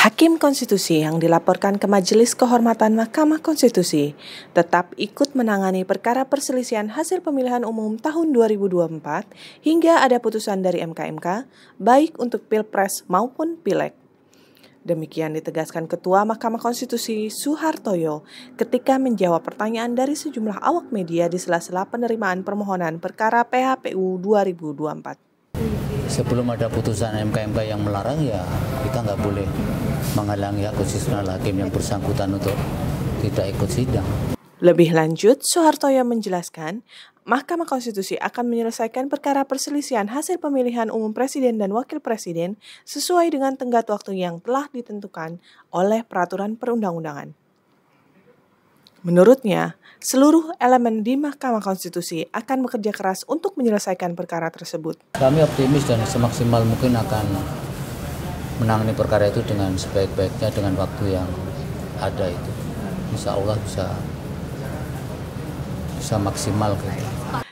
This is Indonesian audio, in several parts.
Hakim konstitusi yang dilaporkan ke Majelis Kehormatan Mahkamah Konstitusi tetap ikut menangani perkara perselisihan hasil pemilihan umum tahun 2024 hingga ada putusan dari MKMK baik untuk Pilpres maupun Pileg. Demikian ditegaskan Ketua Mahkamah Konstitusi Suhartoyo ketika menjawab pertanyaan dari sejumlah awak media di sela-sela penerimaan permohonan perkara PHPU 2024 sebelum ada putusan MKMK mk yang melarang ya kita nggak boleh menghalangi hak konstitusional hakim yang bersangkutan untuk tidak ikut sidang. Lebih lanjut, Soehartoyo menjelaskan, Mahkamah Konstitusi akan menyelesaikan perkara perselisihan hasil pemilihan umum presiden dan wakil presiden sesuai dengan tenggat waktu yang telah ditentukan oleh peraturan perundang-undangan. Menurutnya, seluruh elemen di Mahkamah Konstitusi akan bekerja keras untuk menyelesaikan perkara tersebut. Kami optimis dan semaksimal mungkin akan menangani perkara itu dengan sebaik-baiknya dengan waktu yang ada itu. Insya Allah bisa bisa maksimal. Gitu.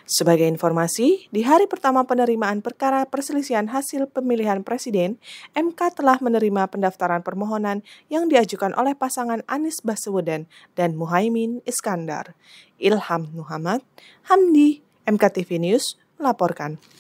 Sebagai informasi, di hari pertama penerimaan perkara perselisihan hasil pemilihan presiden, MK telah menerima pendaftaran permohonan yang diajukan oleh pasangan Anies Baswedan dan Muhaimin Iskandar. Ilham Muhammad, Hamdi, MKTV News, melaporkan.